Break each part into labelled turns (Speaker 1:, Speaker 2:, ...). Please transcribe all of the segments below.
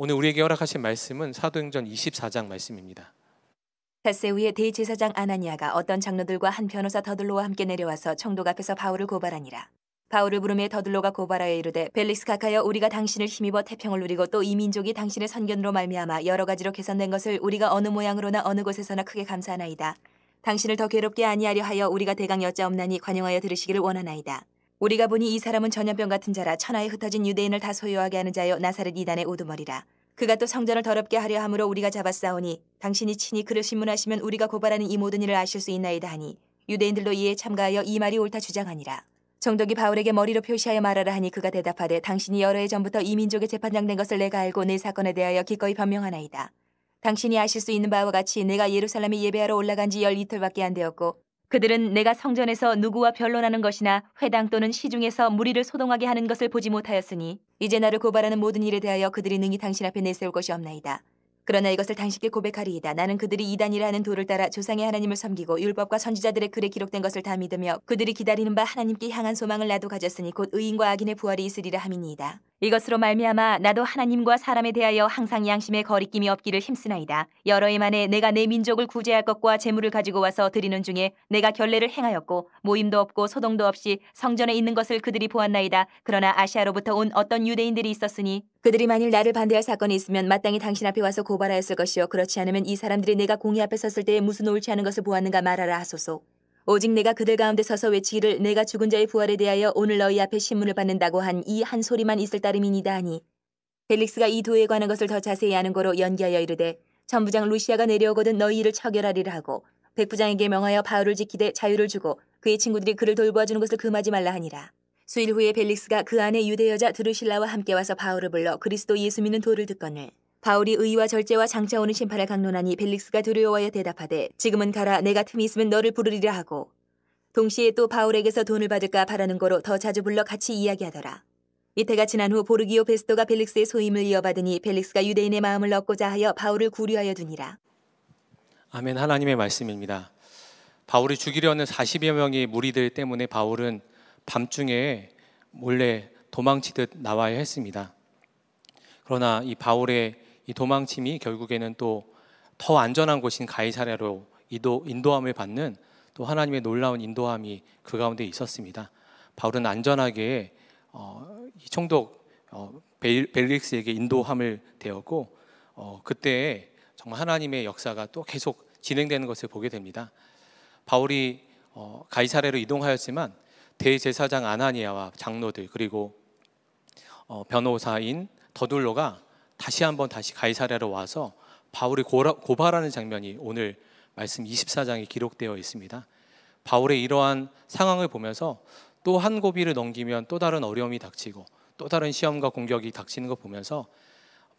Speaker 1: 오늘 우리에게 허락하신 말씀은 사도행전 24장 말씀입니다.
Speaker 2: 닷새 후에 대제사장 아나니아가 어떤 장로들과 한 변호사 더들로와 함께 내려와서 총독 앞에서 바울을 고발하니라. 바울을 부르매 더들로가 고발하여 이르되 벨릭스 각하여 우리가 당신을 힘입어 태평을 누리고 또이 민족이 당신의 선견으로 말미암아 여러 가지로 개선된 것을 우리가 어느 모양으로나 어느 곳에서나 크게 감사하나이다. 당신을 더 괴롭게 아니하려 하여 우리가 대강 여짜없나니 관용하여 들으시기를 원하나이다. 우리가 보니 이 사람은 전염병 같은 자라 천하에 흩어진 유대인을 다 소유하게 하는 자여 나사렛 이단의 오두머리라. 그가 또 성전을 더럽게 하려 함으로 우리가 잡았사오니 당신이 친히 그를 신문하시면 우리가 고발하는 이 모든 일을 아실 수 있나이다 하니 유대인들도 이에 참가하여 이 말이 옳다 주장하니라. 정독이 바울에게 머리로 표시하여 말하라 하니 그가 대답하되 당신이 여러 해 전부터 이 민족의 재판장 된 것을 내가 알고 내 사건에 대하여 기꺼이 변명하나이다. 당신이 아실 수 있는 바와 같이 내가 예루살렘에 예배하러 올라간 지 열 이틀밖에 안 되었고 그들은 내가 성전에서 누구와 변론하는 것이나 회당 또는 시중에서 무리를 소동하게 하는 것을 보지 못하였으니 이제 나를 고발하는 모든 일에 대하여 그들이 능히 당신 앞에 내세울 것이 없나이다. 그러나 이것을 당신께 고백하리이다. 나는 그들이 이단이라 하는 도를 따라 조상의 하나님을 섬기고 율법과 선지자들의 글에 기록된 것을 다 믿으며 그들이 기다리는 바 하나님께 향한 소망을 나도 가졌으니 곧 의인과 악인의 부활이 있으리라 함이니이다. 이것으로 말미암아 나도 하나님과 사람에 대하여 항상 양심의 거리낌이 없기를 힘쓰나이다. 여러 해 만에 내가 내 민족을 구제할 것과 재물을 가지고 와서 드리는 중에 내가 결례를 행하였고 모임도 없고 소동도 없이 성전에 있는 것을 그들이 보았나이다. 그러나 아시아로부터 온 어떤 유대인들이 있었으니 그들이 만일 나를 반대할 사건이 있으면 마땅히 당신 앞에 와서 고발하였을 것이요 그렇지 않으면 이 사람들이 내가 공의 앞에 섰을 때에 무슨 옳지 않은 것을 보았는가 말하라 하소서. 오직 내가 그들 가운데 서서 외치기를 내가 죽은 자의 부활에 대하여 오늘 너희 앞에 신문을 받는다고 한 이한 한 소리만 있을 따름이니다 하니 벨릭스가 이 도에 관한 것을 더 자세히 아는 거로 연기하여 이르되 전부장 루시아가 내려오거든 너희 를을 처결하리라 하고 백부장에게 명하여 바울을 지키되 자유를 주고 그의 친구들이 그를 돌보아 주는 것을 금하지 말라 하니라. 수일 후에 벨릭스가 그 안에 유대 여자 드루실라와 함께 와서 바울을 불러 그리스도 예수 믿는 도를 듣거늘 바울이 의와 절제와 장차오는 심판을 강론하니 벨릭스가 두려워하여 대답하되 지금은 가라 내가 틈이 있으면 너를 부르리라 하고 동시에 또 바울에게서 돈을 받을까 바라는 거로 더 자주 불러 같이 이야기하더라. 이태가 지난 후 보르기오 베스토가 벨릭스의 소임을 이어받으니 벨릭스가 유대인의 마음을 얻고자 하여 바울을 구류하여 두니라.
Speaker 1: 아멘 하나님의 말씀입니다. 바울이 죽이려는 40여 명의 무리들 때문에 바울은 밤중에 몰래 도망치듯 나와야 했습니다. 그러나 이 바울의 이 도망침이 결국에는 또 더 안전한 곳인 가이사랴로 인도, 인도함을 받는 또 하나님의 놀라운 인도함이 그 가운데 있었습니다. 바울은 안전하게 어, 이 총독 어, 벨릭스에게 인도함을 되었고 어, 그때 정말 하나님의 역사가 또 계속 진행되는 것을 보게 됩니다. 바울이 어, 가이사레로 이동하였지만 대제사장 아나니아와 장로들 그리고 어, 변호사인 더둘로가 다시 한번 다시 가이사랴로 와서 바울이 고발하는 장면이 오늘 말씀 24장에 기록되어 있습니다. 바울의 이러한 상황을 보면서 또 한 고비를 넘기면 또 다른 어려움이 닥치고 또 다른 시험과 공격이 닥치는 거 보면서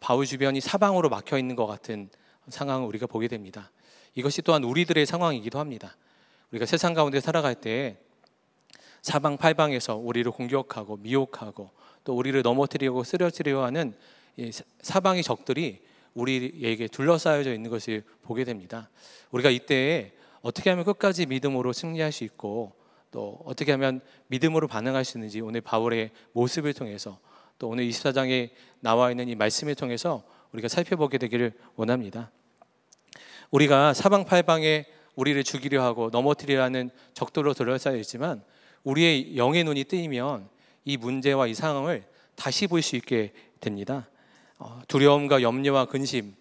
Speaker 1: 바울 주변이 사방으로 막혀 있는 것 같은 상황을 우리가 보게 됩니다. 이것이 또한 우리들의 상황이기도 합니다. 우리가 세상 가운데 살아갈 때 사방 팔방에서 우리를 공격하고 미혹하고 또 우리를 넘어뜨리고 쓰러뜨려 하는 사방의 적들이 우리에게 둘러싸여져 있는 것을 보게 됩니다. 우리가 이때 어떻게 하면 끝까지 믿음으로 승리할 수 있고 또 어떻게 하면 믿음으로 반응할 수 있는지 오늘 바울의 모습을 통해서 또 오늘 24장에 나와 있는 이 말씀을 통해서 우리가 살펴보게 되기를 원합니다. 우리가 사방팔방에 우리를 죽이려 하고 넘어뜨리려는 적들로 들러싸여 있지만 우리의 영의 눈이 뜨이면 이 문제와 이 상황을 다시 볼 수 있게 됩니다. 어, 두려움과 염려와 근심이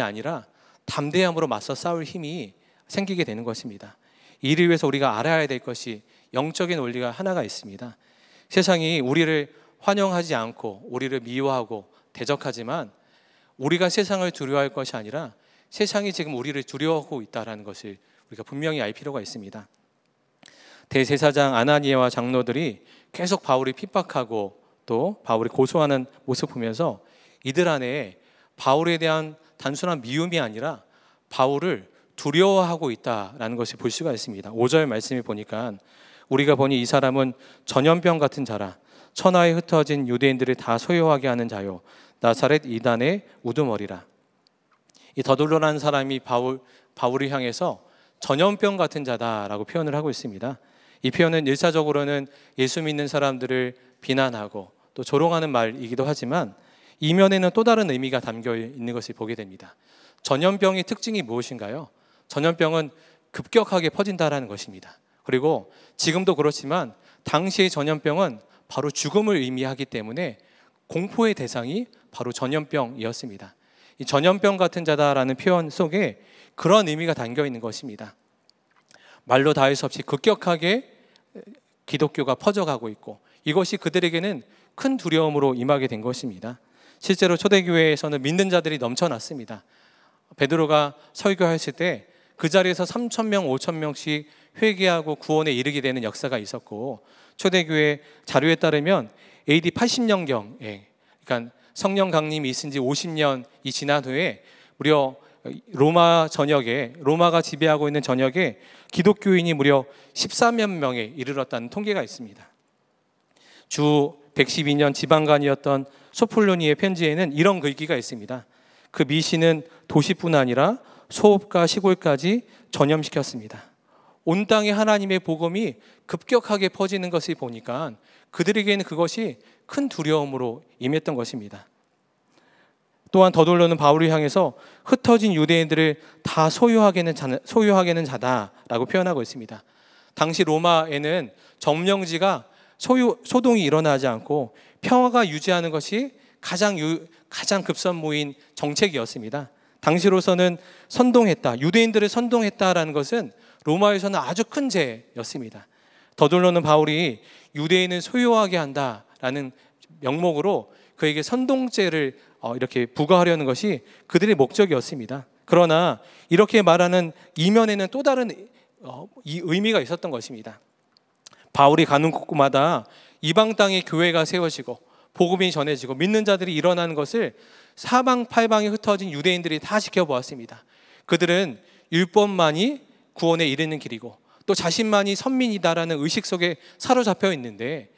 Speaker 1: 아니라 담대함으로 맞서 싸울 힘이 생기게 되는 것입니다. 이를 위해서 우리가 알아야 될 것이 영적인 원리가 하나가 있습니다. 세상이 우리를 환영하지 않고 우리를 미워하고 대적하지만 우리가 세상을 두려워할 것이 아니라 세상이 지금 우리를 두려워하고 있다라는 것을 우리가 분명히 알 필요가 있습니다. 대제사장 아나니아와 장로들이 계속 바울이 핍박하고 또 바울이 고소하는 모습 보면서 이들 안에 바울에 대한 단순한 미움이 아니라 바울을 두려워하고 있다라는 것을 볼 수가 있습니다. 5절 말씀에 보니까 우리가 보니 이 사람은 전염병 같은 자라 천하에 흩어진 유대인들을 다 소유하게 하는 자요 나사렛 이단의 우두머리라. 이 더돌로라는 사람이 바울 바울을 향해서 전염병 같은 자다라고 표현을 하고 있습니다. 이 표현은 일차적으로는 예수 믿는 사람들을 비난하고 또 조롱하는 말이기도 하지만 이면에는 또 다른 의미가 담겨 있는 것을 보게 됩니다. 전염병의 특징이 무엇인가요? 전염병은 급격하게 퍼진다라는 것입니다. 그리고 지금도 그렇지만 당시의 전염병은 바로 죽음을 의미하기 때문에 공포의 대상이 바로 전염병이었습니다. 이 전염병 같은 자다라는 표현 속에 그런 의미가 담겨 있는 것입니다. 말로 닿을 수 없이 급격하게 기독교가 퍼져가고 있고 이것이 그들에게는 큰 두려움으로 임하게 된 것입니다. 실제로 초대교회에서는 믿는 자들이 넘쳐났습니다. 베드로가 설교했을 때그 자리에서 3천 명, 5천 명씩 회개하고 구원에 이르게 되는 역사가 있었고 초대교회 자료에 따르면 AD 80년경, 예, 그러니까 성령 강림이 있은 지 50년이 지난 후에 무려 로마 전역에 로마가 지배하고 있는 전역에 기독교인이 무려 13만 명에 이르렀다는 통계가 있습니다. 주 112년 지방관이었던 소폴로니의 편지에는 이런 글귀가 있습니다. 그 미신은 도시뿐 아니라 소읍과 시골까지 전염시켰습니다. 온 땅에 하나님의 복음이 급격하게 퍼지는 것을 보니까 그들에게는 그것이 큰 두려움으로 임했던 것입니다. 또한 더돌로는 바울을 향해서 흩어진 유대인들을 다 소유하게는, 자, 소유하게는 자다라고 표현하고 있습니다. 당시 로마에는 점령지가 소유, 소동이 일어나지 않고 평화가 유지하는 것이 가장 유, 가장 급선무인 정책이었습니다. 당시로서는 선동했다, 유대인들을 선동했다라는 것은 로마에서는 아주 큰 죄였습니다. 더둘러는 바울이 유대인을 소유하게 한다라는 명목으로 그에게 선동죄를 어, 이렇게 부과하려는 것이 그들의 목적이었습니다. 그러나 이렇게 말하는 이면에는 또 다른 어, 의미가 있었던 것입니다. 바울이 가는 곳마다 이방 땅에 교회가 세워지고 복음이 전해지고 믿는 자들이 일어나는 것을 사방 팔방에 흩어진 유대인들이 다 지켜보았습니다. 그들은 율법만이 구원에 이르는 길이고 또 자신만이 선민이다라는 의식 속에 사로잡혀 있는데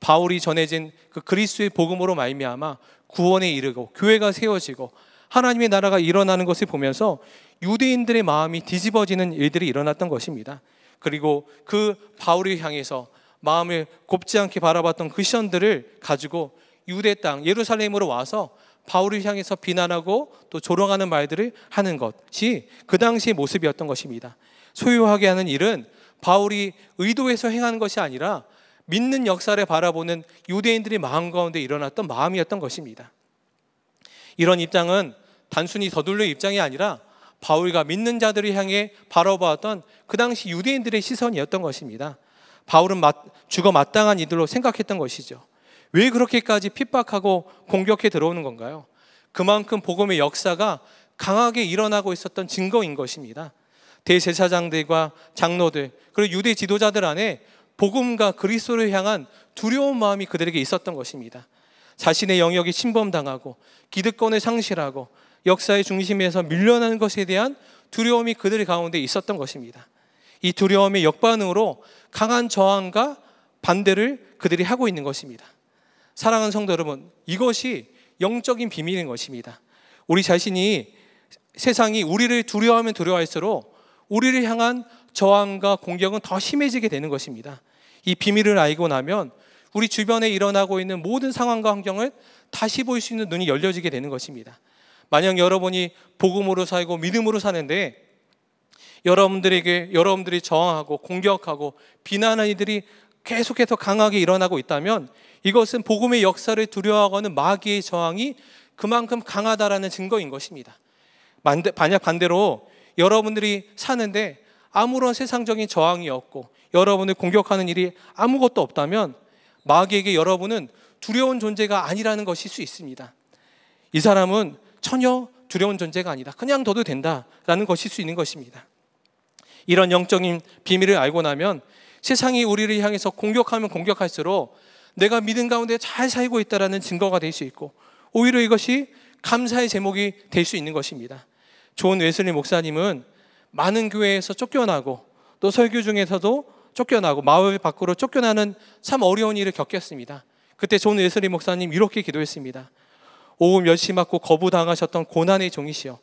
Speaker 1: 바울이 전해진 그 그리스의 복음으로 말미암아 구원에 이르고 교회가 세워지고 하나님의 나라가 일어나는 것을 보면서 유대인들의 마음이 뒤집어지는 일들이 일어났던 것입니다. 그리고 그 바울을 향해서 마음을 곱지 않게 바라봤던 그시스들을 가지고 유대 땅 예루살렘으로 와서 바울을 향해서 비난하고 또 조롱하는 말들을 하는 것이 그 당시의 모습이었던 것입니다. 소유하게 하는 일은 바울이 의도해서 행하는 것이 아니라 믿는 역사를 바라보는 유대인들의 마음 가운데 일어났던 마음이었던 것입니다. 이런 입장은 단순히 더둘러 입장이 아니라 바울과 믿는 자들을 향해 바라보았던 그 당시 유대인들의 시선이었던 것입니다. 바울은 죽어 마땅한 이들로 생각했던 것이죠. 왜 그렇게까지 핍박하고 공격해 들어오는 건가요? 그만큼 복음의 역사가 강하게 일어나고 있었던 증거인 것입니다. 대제사장들과 장로들 그리고 유대 지도자들 안에 복음과 그리스도를 향한 두려운 마음이 그들에게 있었던 것입니다. 자신의 영역이 침범당하고 기득권을 상실하고 역사의 중심에서 밀려나는 것에 대한 두려움이 그들 가운데 있었던 것입니다. 이 두려움의 역반응으로 강한 저항과 반대를 그들이 하고 있는 것입니다. 사랑하는 성도 여러분, 이것이 영적인 비밀인 것입니다. 우리 자신이 세상이 우리를 두려워하면 두려워할수록 우리를 향한 저항과 공격은 더 심해지게 되는 것입니다. 이 비밀을 알고 나면 우리 주변에 일어나고 있는 모든 상황과 환경을 다시 볼 수 있는 눈이 열려지게 되는 것입니다. 만약 여러분이 복음으로 살고 믿음으로 사는데 여러분들에게 여러분들이 저항하고 공격하고 비난하는 이들이 계속해서 강하게 일어나고 있다면 이것은 복음의 역사를 두려워하는 마귀의 저항이 그만큼 강하다라는 증거인 것입니다. 만약 반대로 여러분들이 사는데 아무런 세상적인 저항이 없고 여러분을 공격하는 일이 아무것도 없다면 마귀에게 여러분은 두려운 존재가 아니라는 것일 수 있습니다. 이 사람은 전혀 두려운 존재가 아니다. 그냥 둬도 된다라는 것일 수 있는 것입니다. 이런 영적인 비밀을 알고 나면 세상이 우리를 향해서 공격하면 공격할수록 내가 믿음 가운데 잘 살고 있다라는 증거가 될 수 있고 오히려 이것이 감사의 제목이 될 수 있는 것입니다. 존 웨슬리 목사님은 많은 교회에서 쫓겨나고 또 설교 중에서도 쫓겨나고 마을 밖으로 쫓겨나는 참 어려운 일을 겪었습니다. 그때 존 웨슬리 목사님 이렇게 기도했습니다. 오후 몇 시 맞고 거부당하셨던 고난의 종이시여.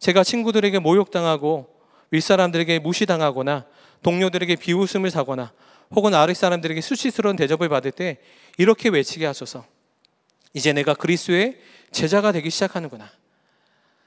Speaker 1: 제가 친구들에게 모욕당하고 윗사람들에게 무시당하거나 동료들에게 비웃음을 사거나 혹은 아랫사람들에게 수치스러운 대접을 받을 때 이렇게 외치게 하소서. 이제 내가 그리스의 제자가 되기 시작하는구나.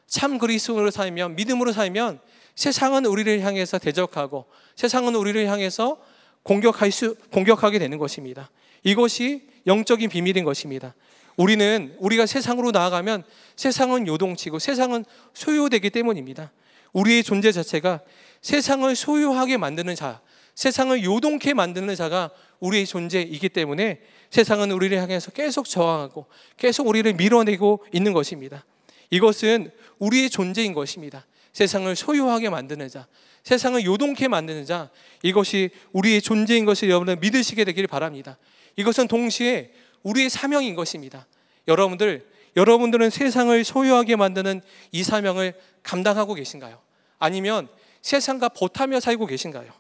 Speaker 1: 참그리스로 살면 믿음으로 살면 세상은 우리를 향해서 대적하고 세상은 우리를 향해서 공격할 수 공격하게 되는 것입니다. 이것이 영적인 비밀인 것입니다. 우리는 우리가 세상으로 나아가면 세상은 요동치고 세상은 소유되기 때문입니다. 우리의 존재 자체가 세상을 소유하게 만드는 자, 세상을 요동케 만드는 자가 우리의 존재이기 때문에 세상은 우리를 향해서 계속 저항하고 계속 우리를 밀어내고 있는 것입니다. 이것은 우리의 존재인 것입니다. 세상을 소유하게 만드는 자, 세상을 요동케 만드는 자, 이것이 우리의 존재인 것을 여러분은 믿으시게 되기를 바랍니다. 이것은 동시에 우리의 사명인 것입니다. 여러분들, 여러분들은 세상을 소유하게 만드는 이 사명을 감당하고 계신가요? 아니면 세상과 버타며 살고 계신가요?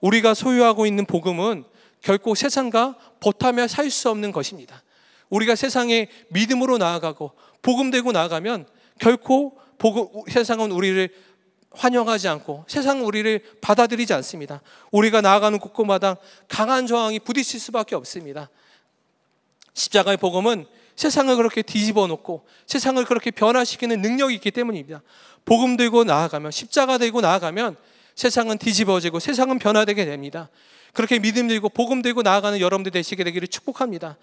Speaker 1: 우리가 소유하고 있는 복음은 결코 세상과 버타며 살 수 없는 것입니다. 우리가 세상에 믿음으로 나아가고 복음 되고 나아가면 결코 복음, 세상은 우리를 환영하지 않고 세상은 우리를 받아들이지 않습니다. 우리가 나아가는 곳곳마다 강한 저항이 부딪힐 수밖에 없습니다. 십자가의 복음은 세상을 그렇게 뒤집어 놓고 세상을 그렇게 변화시키는 능력이 있기 때문입니다. 복음 들고 나아가면 십자가 들고 나아가면 세상은 뒤집어지고 세상은 변화되게 됩니다. 그렇게 믿음 들고 복음 들고 나아가는 여러분들 되시게 되기를 축복합니다.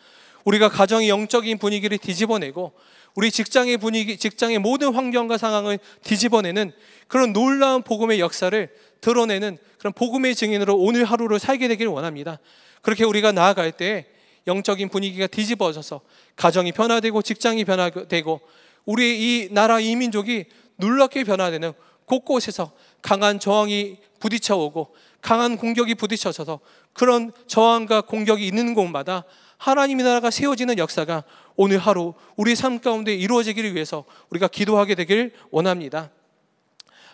Speaker 1: 우리가 가정의 영적인 분위기를 뒤집어내고 우리 직장의 분위기, 직장의 모든 환경과 상황을 뒤집어내는 그런 놀라운 복음의 역사를 드러내는 그런 복음의 증인으로 오늘 하루를 살게 되기를 원합니다. 그렇게 우리가 나아갈 때 영적인 분위기가 뒤집어져서 가정이 변화되고 직장이 변화되고 우리 이 나라 이 민족이 놀랍게 변화되는 곳곳에서 강한 저항이 부딪혀오고 강한 공격이 부딪혀져서 그런 저항과 공격이 있는 곳마다 하나님의 나라가 세워지는 역사가 오늘 하루 우리 삶 가운데 이루어지기를 위해서 우리가 기도하게 되길 원합니다.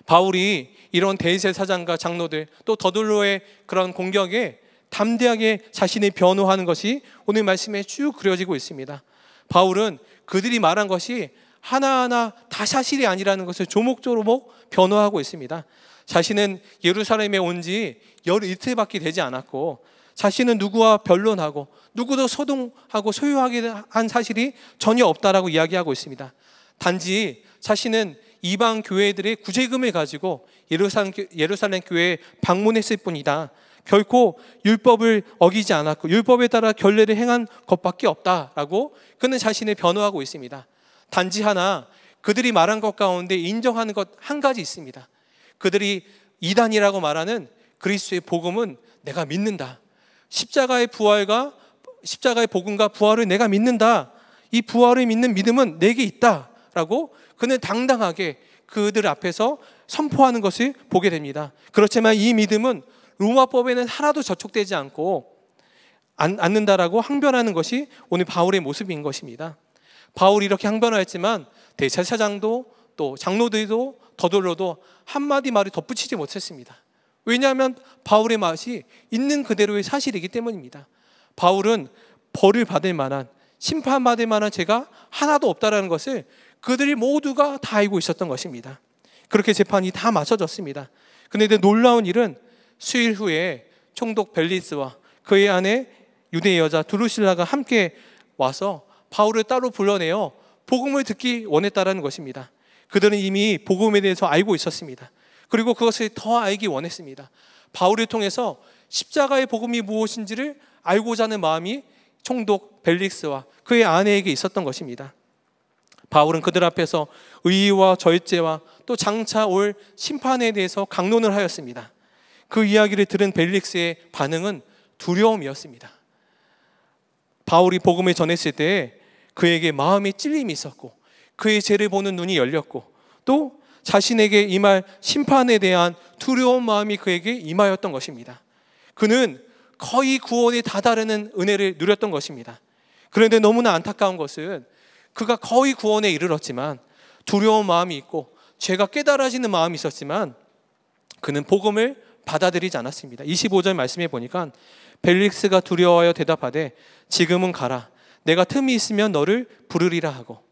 Speaker 1: 바울이 이런 대세 사장과 장로들 또 더들로의 그런 공격에 담대하게 자신이 변호하는 것이 오늘 말씀에 쭉 그려지고 있습니다. 바울은 그들이 말한 것이 하나하나 다 사실이 아니라는 것을 조목조목 변호하고 있습니다. 자신은 예루살렘에 온 지 열이틀밖에 되지 않았고 자신은 누구와 변론하고 누구도 소동하고 소유하게 한 사실이 전혀 없다라고 이야기하고 있습니다. 단지 자신은 이방 교회들의 구제금을 가지고 예루살렘, 교회에 방문했을 뿐이다. 결코 율법을 어기지 않았고 율법에 따라 결례를 행한 것밖에 없다라고 그는 자신을 변호하고 있습니다. 단지 하나 그들이 말한 것 가운데 인정하는 것 한 가지 있습니다. 그들이 이단이라고 말하는 그리스도의 복음은 내가 믿는다. 십자가의 부활과 십자가의 복음과 부활을 내가 믿는다. 이 부활을 믿는 믿음은 내게 있다라고 그는 당당하게 그들 앞에서 선포하는 것을 보게 됩니다. 그렇지만 이 믿음은 로마법에는 하나도 저촉되지 않고 않는다라고 항변하는 것이 오늘 바울의 모습인 것입니다. 바울이 이렇게 항변하였지만 대제사장도 또 장로들도 더돌로도 한마디 말을 덧붙이지 못했습니다. 왜냐하면 바울의 맛이 있는 그대로의 사실이기 때문입니다. 바울은 벌을 받을 만한 심판받을 만한 죄가 하나도 없다라는 것을 그들이 모두가 다 알고 있었던 것입니다. 그렇게 재판이 다 마쳐졌습니다. 그런데 놀라운 일은 수일 후에 총독 벨리스와 그의 아내 유대 여자 두루실라가 함께 와서 바울을 따로 불러내어 복음을 듣기 원했다라는 것입니다. 그들은 이미 복음에 대해서 알고 있었습니다. 그리고 그것을 더 알기 원했습니다. 바울을 통해서 십자가의 복음이 무엇인지를 알고자 하는 마음이 총독 벨릭스와 그의 아내에게 있었던 것입니다. 바울은 그들 앞에서 의와 의 절제와 또 장차 올 심판에 대해서 강론을 하였습니다. 그 이야기를 들은 벨릭스의 반응은 두려움이었습니다. 바울이 복음을 전했을 때 그에게 마음의 찔림이 있었고 그의 죄를 보는 눈이 열렸고 또 자신에게 임할 심판에 대한 두려운 마음이 그에게 임하였던 것입니다. 그는 거의 구원에 다다르는 은혜를 누렸던 것입니다. 그런데 너무나 안타까운 것은 그가 거의 구원에 이르렀지만 두려운 마음이 있고 죄가 깨달아지는 마음이 있었지만 그는 복음을 받아들이지 않았습니다. 25절 말씀해 보니까 벨릭스가 두려워하여 대답하되 지금은 가라. 내가 틈이 있으면 너를 부르리라 하고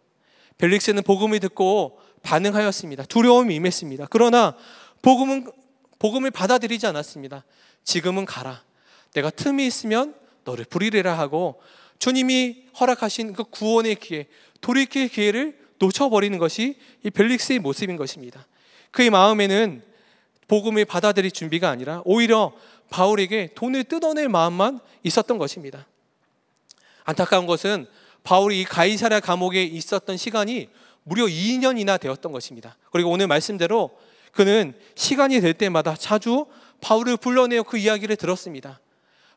Speaker 1: 벨릭스는 복음을 듣고 반응하였습니다. 두려움이 임했습니다. 그러나 복음은 복음을 받아들이지 않았습니다. 지금은 가라. 내가 틈이 있으면 너를 부리리라 하고 주님이 허락하신 그 구원의 기회, 돌이킬 기회를 놓쳐버리는 것이 이 벨릭스의 모습인 것입니다. 그의 마음에는 복음을 받아들일 준비가 아니라 오히려 바울에게 돈을 뜯어낼 마음만 있었던 것입니다. 안타까운 것은 바울이 가이사랴 감옥에 있었던 시간이 무려 2년이나 되었던 것입니다. 그리고 오늘 말씀대로 그는 시간이 될 때마다 자주 바울을 불러내어 그 이야기를 들었습니다.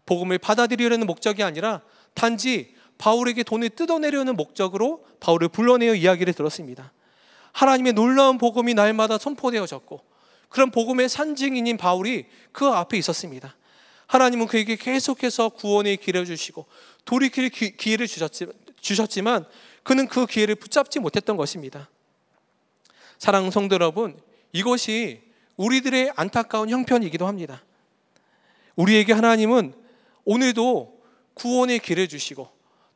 Speaker 1: 복음을 받아들이려는 목적이 아니라 단지 바울에게 돈을 뜯어내려는 목적으로 바울을 불러내어 이야기를 들었습니다. 하나님의 놀라운 복음이 날마다 선포되어졌고 그런 복음의 산증인인 바울이 그 앞에 있었습니다. 하나님은 그에게 계속해서 구원의 기회를 주시고 돌이킬 기회를 주셨지만 그는 그 기회를 붙잡지 못했던 것입니다. 사랑 성도 여러분, 이것이 우리들의 안타까운 형편이기도 합니다. 우리에게 하나님은 오늘도 구원의 기회를 주시고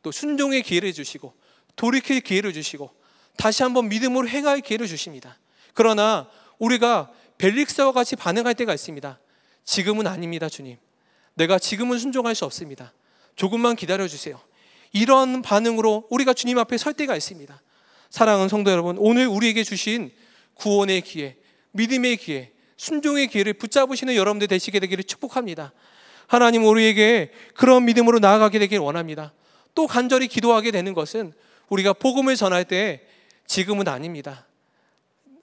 Speaker 1: 또 순종의 기회를 주시고 돌이킬 기회를 주시고 다시 한번 믿음으로 행할 기회를 주십니다. 그러나 우리가 벨릭스와 같이 반응할 때가 있습니다. 지금은 아닙니다, 주님. 내가 지금은 순종할 수 없습니다. 조금만 기다려 주세요. 이런 반응으로 우리가 주님 앞에 설 때가 있습니다. 사랑하는 성도 여러분, 오늘 우리에게 주신 구원의 기회, 믿음의 기회, 순종의 기회를 붙잡으시는 여러분들 되시게 되기를 축복합니다. 하나님 우리에게 그런 믿음으로 나아가게 되길 원합니다. 또 간절히 기도하게 되는 것은 우리가 복음을 전할 때 지금은 아닙니다.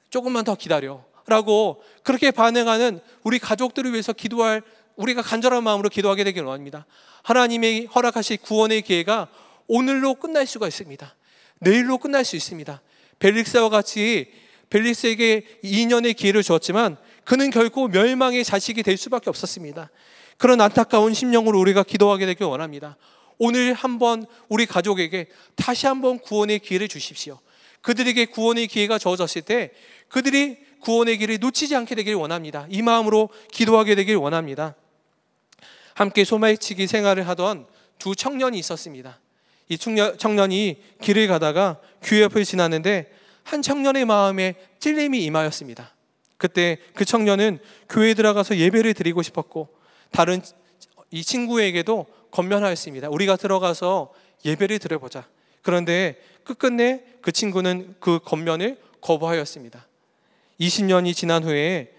Speaker 1: 조금만 더 기다려. 라고 그렇게 반응하는 우리 가족들을 위해서 기도할 우리가 간절한 마음으로 기도하게 되길 원합니다. 하나님의 허락하신 구원의 기회가 오늘로 끝날 수가 있습니다. 내일로 끝날 수 있습니다. 벨릭스와 같이 벨릭스에게 2년의 기회를 주었지만 그는 결코 멸망의 자식이 될 수밖에 없었습니다. 그런 안타까운 심령으로 우리가 기도하게 되길 원합니다. 오늘 한번 우리 가족에게 다시 한번 구원의 기회를 주십시오. 그들에게 구원의 기회가 주어졌을 때 그들이 구원의 길을 놓치지 않게 되길 원합니다. 이 마음으로 기도하게 되기 원합니다. 함께 소매치기 생활을 하던 두 청년이 있었습니다. 이 청년이 길을 가다가 교회 옆을 지나는데 한 청년의 마음에 찔림이 임하였습니다. 그때 그 청년은 교회에 들어가서 예배를 드리고 싶었고 다른 이 친구에게도 건면하였습니다. 우리가 들어가서 예배를 드려보자. 그런데 끝끝내 그 친구는 그 건면을 거부하였습니다. 20년이 지난 후에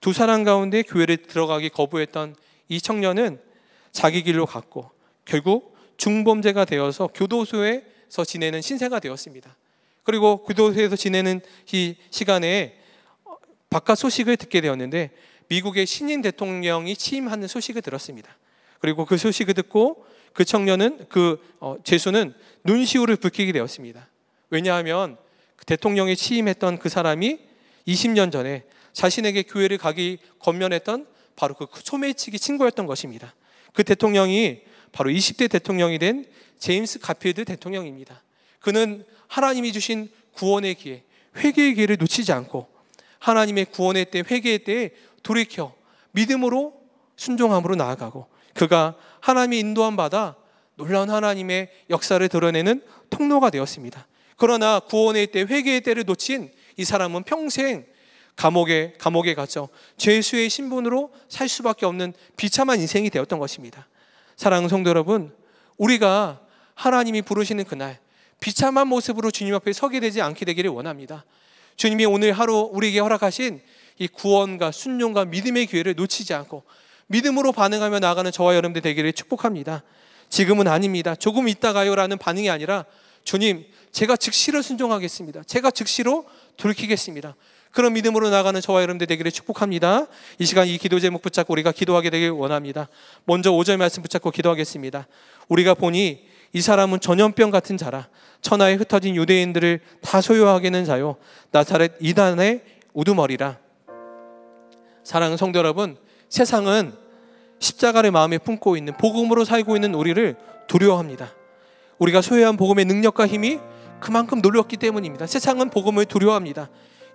Speaker 1: 두 사람 가운데 교회를 들어가기 거부했던 이 청년은 자기 길로 갔고 결국 중범죄가 되어서 교도소에서 지내는 신세가 되었습니다. 그리고 교도소에서 지내는 이 시간에 바깥 소식을 듣게 되었는데 미국의 신인 대통령이 취임하는 소식을 들었습니다. 그리고 그 소식을 듣고 그 청년은 그 어, 죄수는 눈시울을 붉히게 되었습니다. 왜냐하면 그 대통령이 취임했던 그 사람이 20년 전에 자신에게 교회를 가기 건면했던 바로 그 소매치기 친구였던 것입니다. 그 대통령이 바로 20대 대통령이 된 제임스 가필드 대통령입니다. 그는 하나님이 주신 구원의 기회, 회개의 기회를 놓치지 않고 하나님의 구원의 때, 회개의 때에 돌이켜 믿음으로 순종함으로 나아가고 그가 하나님의 인도함 받아 놀라운 하나님의 역사를 드러내는 통로가 되었습니다. 그러나 구원의 때, 회개의 때를 놓친 이 사람은 평생 감옥에 감옥에 갇혀 죄수의 신분으로 살 수밖에 없는 비참한 인생이 되었던 것입니다. 사랑하는 성도 여러분, 우리가 하나님이 부르시는 그날 비참한 모습으로 주님 앞에 서게 되지 않게 되기를 원합니다. 주님이 오늘 하루 우리에게 허락하신 이 구원과 순종과 믿음의 기회를 놓치지 않고 믿음으로 반응하며 나가는 저와 여러분들 되기를 축복합니다. 지금은 아닙니다. 조금 있다가요라는 반응이 아니라 주님, 제가 즉시로 순종하겠습니다. 제가 즉시로 돌이키겠습니다. 그런 믿음으로 나가는 저와 여러분들 되기를 축복합니다. 이 시간 이 기도 제목 붙잡고 우리가 기도하게 되길 원합니다. 먼저 5절 말씀 붙잡고 기도하겠습니다. 우리가 보니 이 사람은 전염병 같은 자라 천하에 흩어진 유대인들을 다 소유하게는 자요 나사렛 이단의 우두머리라. 사랑하는 성도 여러분, 세상은 십자가를 마음에 품고 있는 복음으로 살고 있는 우리를 두려워합니다. 우리가 소유한 복음의 능력과 힘이 그만큼 놀렸기 때문입니다. 세상은 복음을 두려워합니다.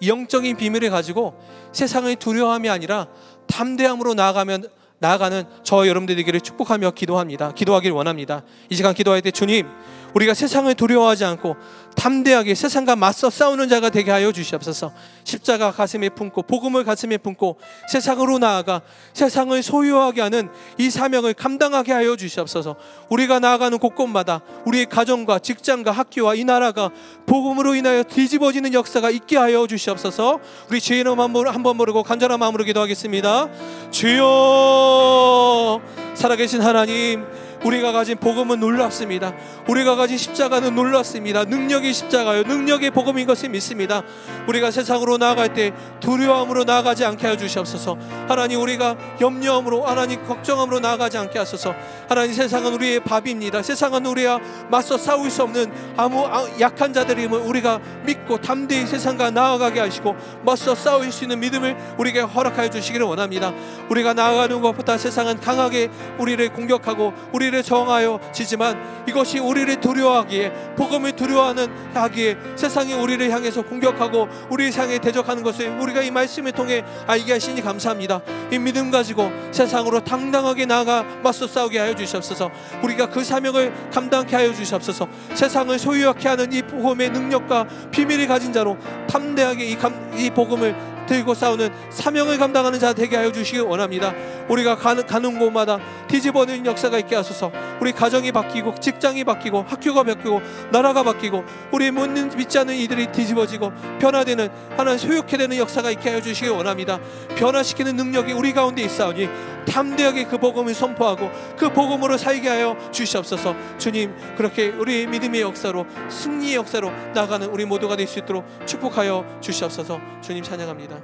Speaker 1: 영적인 비밀을 가지고 세상의 두려움이 아니라 담대함으로 나아가면 나아가는 저 여러분들에게를 축복하며 기도합니다. 기도하길 원합니다. 이 시간 기도할 때 주님 우리가 세상을 두려워하지 않고 담대하게 세상과 맞서 싸우는 자가 되게 하여 주시옵소서. 십자가 가슴에 품고 복음을 가슴에 품고 세상으로 나아가 세상을 소유하게 하는 이 사명을 감당하게 하여 주시옵소서. 우리가 나아가는 곳곳마다 우리의 가정과 직장과 학교와 이 나라가 복음으로 인하여 뒤집어지는 역사가 있게 하여 주시옵소서. 우리 죄인 한번 한번 모르고 간절한 마음으로 기도하겠습니다. 주여 살아계신 하나님 우리가 가진 복음은 놀랍습니다. 우리가 가진 십자가는 놀랍습니다. 능력이 십자가요. 능력의 복음인 것을 믿습니다. 우리가 세상으로 나아갈 때 두려움으로 나아가지 않게 하여 주시옵소서. 하나님 우리가 염려함으로 하나님 걱정함으로 나아가지 않게 하소서. 하나님 세상은 우리의 밥입니다. 세상은 우리와 맞서 싸울 수 없는 아무 아, 약한 자들임을 우리가 믿고 담대히 세상과 나아가게 하시고 맞서 싸울 수 있는 믿음을 우리에게 허락하여 주시기를 원합니다. 우리가 나아가는 것보다 세상은 강하게 우리를 공격하고 우리 우리를 정하여 지지만 이것이 우리를 두려워하기에 복음을 두려워하는 하기에 세상이 우리를 향해서 공격하고 우리를 향해 대적하는 것을 우리가 이 말씀을 통해 알게 하시니 감사합니다. 이 믿음 가지고 세상으로 당당하게 나아가 맞서 싸우게 하여 주시옵소서. 우리가 그 사명을 감당케 하여 주시옵소서. 세상을 소유하게 하는 이 복음의 능력과 비밀을 가진 자로 탐대하게 이, 감, 이 복음을 들고 싸우는 사명을 감당하는 자 되게 하여 주시길 원합니다. 우리가 가는, 가는 곳마다 뒤집어는 역사가 있게 하소서. 우리 가정이 바뀌고 직장이 바뀌고 학교가 바뀌고 나라가 바뀌고 우리 묻는 믿지 않는 이들이 뒤집어지고 변화되는 하나님 소욕해 되는 역사가 있게 하여 주시길 원합니다. 변화시키는 능력이 우리 가운데 있사오니 담대하게 그 복음을 선포하고 그 복음으로 살게 하여 주시옵소서 주님 그렇게 우리 믿음의 역사로 승리의 역사로 나가는 우리 모두가 될 수 있도록 축복하여 주시옵소서 주님 찬양합니다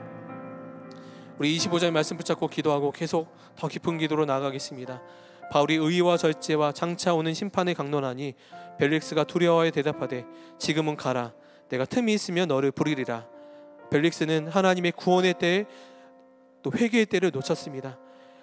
Speaker 1: 우리 25절 말씀 붙잡고 기도하고 계속 더 깊은 기도로 나아가겠습니다 바울이 의와 절제와 장차 오는 심판을 강론하니 벨릭스가 두려워해 대답하되 지금은 가라 내가 틈이 있으면 너를 부리리라 벨릭스는 하나님의 구원의 때에 또 회개의 때를 놓쳤습니다.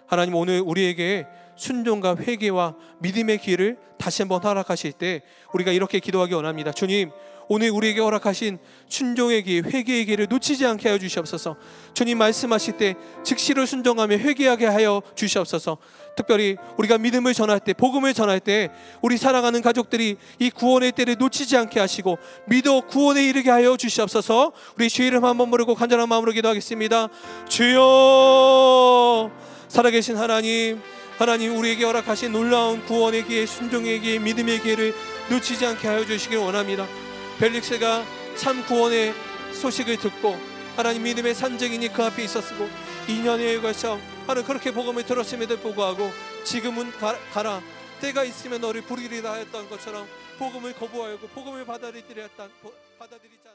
Speaker 1: 하나님 오늘 우리에게 순종과 회개와 믿음의 길을 다시 한번 허락하실 때 우리가 이렇게 기도하기 원합니다. 주님, 오늘 우리에게 허락하신 순종의 길, 회개의 길을 놓치지 않게 하여 주시옵소서. 주님 말씀하실 때 즉시를 순종하며 회개하게 하여 주시옵소서. 특별히 우리가 믿음을 전할 때, 복음을 전할 때 우리 사랑하는 가족들이 이 구원의 때를 놓치지 않게 하시고 믿어 구원에 이르게 하여 주시옵소서. 우리 주 이름 한번 부르고 간절한 마음으로 기도하겠습니다. 주여 살아계신 하나님, 하나님 우리에게 허락하신 놀라운 구원의 기회, 순종의 기회, 믿음의 기회를 놓치지 않게 하여 주시길 원합니다. 벨릭스가 참 구원의 소식을 듣고 하나님 믿음의 산증인이 그 앞에 있었고 2년에 걸쳐 하나 그렇게 복음을 들었음에도 불구하고 지금은 가라 때가 있으면 너를 부리리라 했던 것처럼 복음을 거부하고 복음을 받아들이려 했던 받아들이지